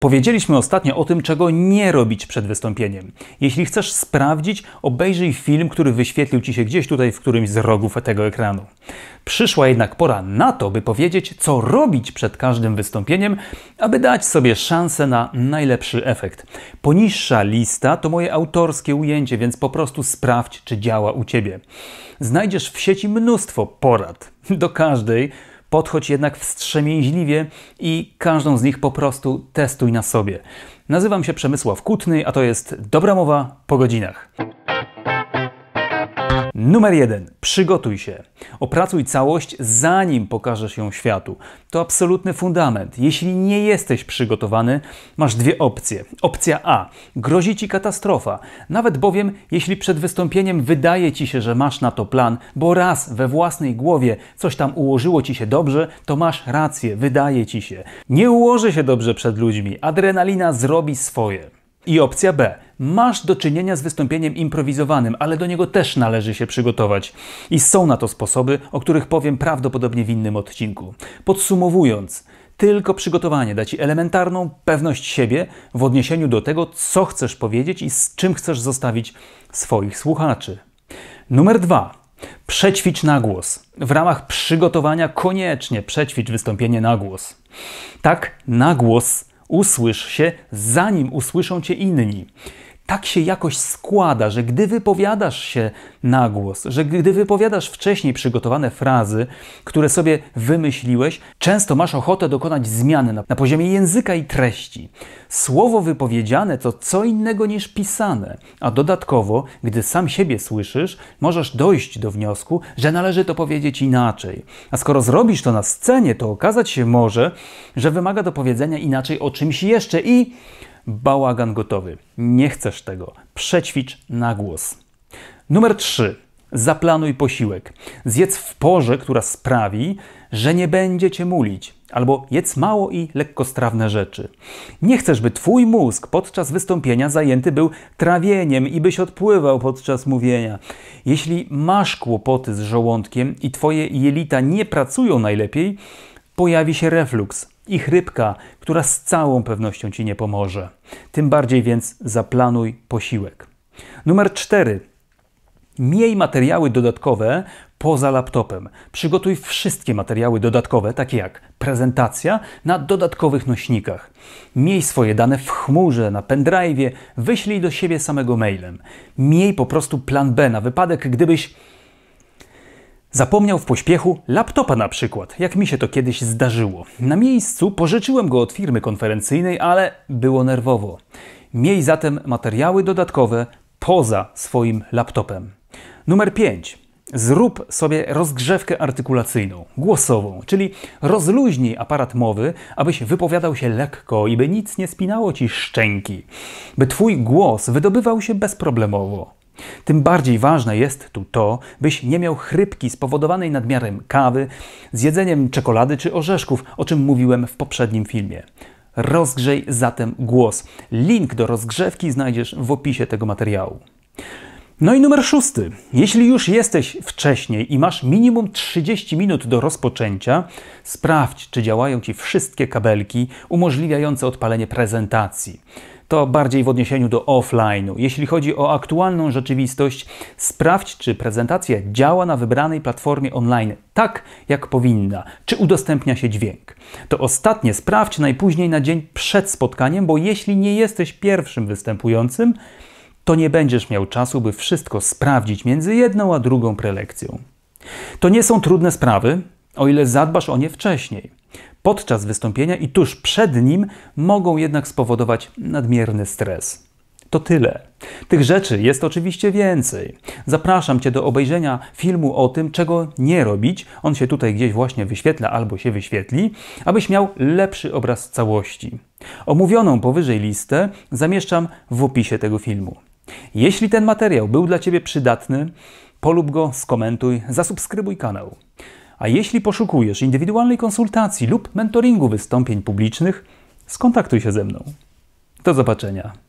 Powiedzieliśmy ostatnio o tym, czego nie robić przed wystąpieniem. Jeśli chcesz sprawdzić, obejrzyj film, który wyświetlił ci się gdzieś tutaj w którymś z rogów tego ekranu. Przyszła jednak pora na to, by powiedzieć, co robić przed każdym wystąpieniem, aby dać sobie szansę na najlepszy efekt. Poniższa lista to moje autorskie ujęcie, więc po prostu sprawdź, czy działa u ciebie. Znajdziesz w sieci mnóstwo porad. Do każdej Podchodź jednak wstrzemięźliwie i każdą z nich po prostu testuj na sobie. Nazywam się Przemysław Kutny, a to jest Dobra Mowa po godzinach. Numer jeden. Przygotuj się. Opracuj całość, zanim pokażesz ją światu. To absolutny fundament. Jeśli nie jesteś przygotowany, masz dwie opcje. Opcja A. Grozi ci katastrofa. Nawet bowiem, jeśli przed wystąpieniem wydaje ci się, że masz na to plan, bo raz we własnej głowie coś tam ułożyło ci się dobrze, to masz rację, wydaje ci się. Nie ułoży się dobrze przed ludźmi. Adrenalina zrobi swoje. I opcja B. Masz do czynienia z wystąpieniem improwizowanym, ale do niego też należy się przygotować. I są na to sposoby, o których powiem prawdopodobnie w innym odcinku. Podsumowując, tylko przygotowanie da ci elementarną pewność siebie w odniesieniu do tego, co chcesz powiedzieć i z czym chcesz zostawić swoich słuchaczy. Numer dwa. Przećwicz na głos. W ramach przygotowania koniecznie przećwicz wystąpienie na głos. Tak, na głos Usłysz się, zanim usłyszą cię inni tak się jakoś składa, że gdy wypowiadasz się na głos, że gdy wypowiadasz wcześniej przygotowane frazy, które sobie wymyśliłeś, często masz ochotę dokonać zmiany na, na poziomie języka i treści. Słowo wypowiedziane to co innego niż pisane, a dodatkowo, gdy sam siebie słyszysz, możesz dojść do wniosku, że należy to powiedzieć inaczej. A skoro zrobisz to na scenie, to okazać się może, że wymaga do powiedzenia inaczej o czymś jeszcze i bałagan gotowy. Nie chcesz tego. Przećwicz na głos. Numer 3. Zaplanuj posiłek. Zjedz w porze, która sprawi, że nie będzie cię mulić. Albo jedz mało i lekkostrawne rzeczy. Nie chcesz, by twój mózg podczas wystąpienia zajęty był trawieniem i byś odpływał podczas mówienia. Jeśli masz kłopoty z żołądkiem i twoje jelita nie pracują najlepiej, pojawi się refluks ich rybka, która z całą pewnością ci nie pomoże. Tym bardziej więc zaplanuj posiłek. Numer 4. Miej materiały dodatkowe poza laptopem. Przygotuj wszystkie materiały dodatkowe, takie jak prezentacja, na dodatkowych nośnikach. Miej swoje dane w chmurze, na pendrive, wyślij do siebie samego mailem. Miej po prostu plan B na wypadek, gdybyś Zapomniał w pośpiechu laptopa na przykład, jak mi się to kiedyś zdarzyło. Na miejscu pożyczyłem go od firmy konferencyjnej, ale było nerwowo. Miej zatem materiały dodatkowe poza swoim laptopem. Numer 5. Zrób sobie rozgrzewkę artykulacyjną, głosową, czyli rozluźnij aparat mowy, abyś wypowiadał się lekko i by nic nie spinało ci szczęki, by twój głos wydobywał się bezproblemowo. Tym bardziej ważne jest tu to, byś nie miał chrypki spowodowanej nadmiarem kawy, zjedzeniem czekolady czy orzeszków, o czym mówiłem w poprzednim filmie. Rozgrzej zatem głos. Link do rozgrzewki znajdziesz w opisie tego materiału. No i numer szósty. Jeśli już jesteś wcześniej i masz minimum 30 minut do rozpoczęcia, sprawdź, czy działają ci wszystkie kabelki umożliwiające odpalenie prezentacji to bardziej w odniesieniu do offline'u. Jeśli chodzi o aktualną rzeczywistość, sprawdź, czy prezentacja działa na wybranej platformie online tak, jak powinna, czy udostępnia się dźwięk. To ostatnie sprawdź najpóźniej na dzień przed spotkaniem, bo jeśli nie jesteś pierwszym występującym, to nie będziesz miał czasu, by wszystko sprawdzić między jedną a drugą prelekcją. To nie są trudne sprawy, o ile zadbasz o nie wcześniej podczas wystąpienia i tuż przed nim mogą jednak spowodować nadmierny stres. To tyle. Tych rzeczy jest oczywiście więcej. Zapraszam Cię do obejrzenia filmu o tym, czego nie robić. On się tutaj gdzieś właśnie wyświetla albo się wyświetli, abyś miał lepszy obraz całości. Omówioną powyżej listę zamieszczam w opisie tego filmu. Jeśli ten materiał był dla Ciebie przydatny, polub go, skomentuj, zasubskrybuj kanał. A jeśli poszukujesz indywidualnej konsultacji lub mentoringu wystąpień publicznych, skontaktuj się ze mną. Do zobaczenia.